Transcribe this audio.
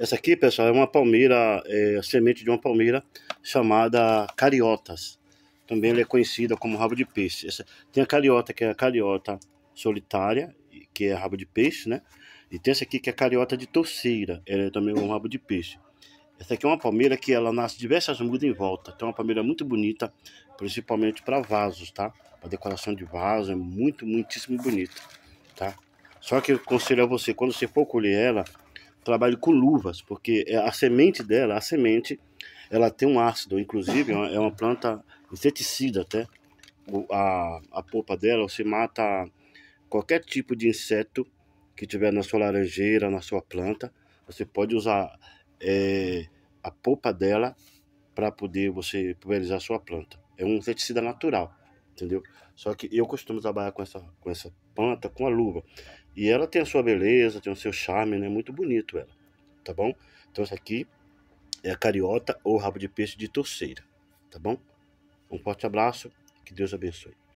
Essa aqui, pessoal, é uma palmeira, é, semente de uma palmeira chamada cariotas. Também ela é conhecida como rabo de peixe. Essa, tem a cariota, que é a cariota solitária, que é rabo de peixe, né? E tem essa aqui que é a cariota de torceira, ela é também um rabo de peixe. Essa aqui é uma palmeira que ela nasce diversas mudas em volta. Então é uma palmeira muito bonita, principalmente para vasos, tá? Para decoração de vaso, é muito, muitíssimo bonita, tá? Só que eu aconselho a você, quando você for colher ela, trabalho com luvas, porque é a semente dela, a semente, ela tem um ácido, inclusive é uma é planta inseticida até. A, a polpa dela você mata qualquer tipo de inseto que tiver na sua laranjeira, na sua planta. Você pode usar é, a polpa dela para poder você pulverizar a sua planta. É um inseticida natural entendeu? Só que eu costumo trabalhar com essa, com essa planta, com a luva. E ela tem a sua beleza, tem o seu charme, né? Muito bonito ela, tá bom? Então essa aqui é a cariota ou rabo de peixe de torceira, tá bom? Um forte abraço, que Deus abençoe.